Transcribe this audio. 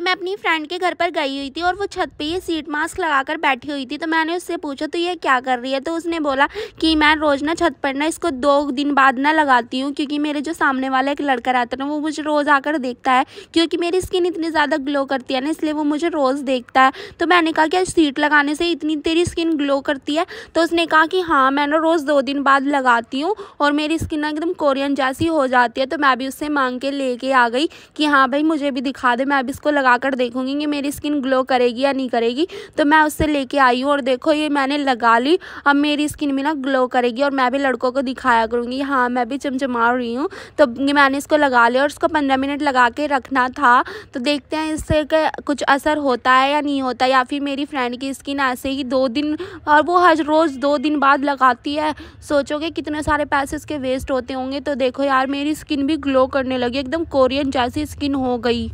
कल मैं अपनी फ्रेंड के घर पर गई हुई थी और वो छत पे ये सीट मास्क लगाकर बैठी हुई थी तो मैंने उससे पूछा तो ये क्या कर रही है तो उसने बोला कि मैं रोज़ ना छत पर ना इसको दो दिन बाद ना लगाती हूँ क्योंकि मेरे जो सामने वाला एक लड़का रहता है ना वो मुझे रोज़ आकर देखता है क्योंकि मेरी स्किन इतनी ज़्यादा ग्लो करती है ना इसलिए वो मुझे रोज़ देखता है तो मैंने कहा कि सीट लगाने से इतनी तेरी स्किन ग्लो करती है तो उसने कहा कि हाँ मैं ना रोज़ दो दिन बाद लगाती हूँ और मेरी स्किन ना एकदम कोरियन जैसी हो जाती है तो मैं भी उससे मांग के लेके आ गई कि हाँ भाई मुझे भी दिखा दे मैं भी इसको लगा लगाकर देखूँगी कि मेरी स्किन ग्लो करेगी या नहीं करेगी तो मैं उससे लेके आई हूँ और देखो ये मैंने लगा ली अब मेरी स्किन भी ना ग्लो करेगी और मैं भी लड़कों को दिखाया करूँगी हाँ मैं भी चमचमा रही हूँ तो मैंने इसको लगा लिया और इसको पंद्रह मिनट लगा के रखना था तो देखते हैं इससे कुछ असर होता है या नहीं होता या फिर मेरी फ्रेंड की स्किन ऐसे ही दो दिन और वो हर रोज़ दो दिन बाद लगाती है सोचोगे कितने सारे पैसे इसके वेस्ट होते होंगे तो देखो यार मेरी स्किन भी ग्लो करने लगी एकदम कोरियन जैसी स्किन हो गई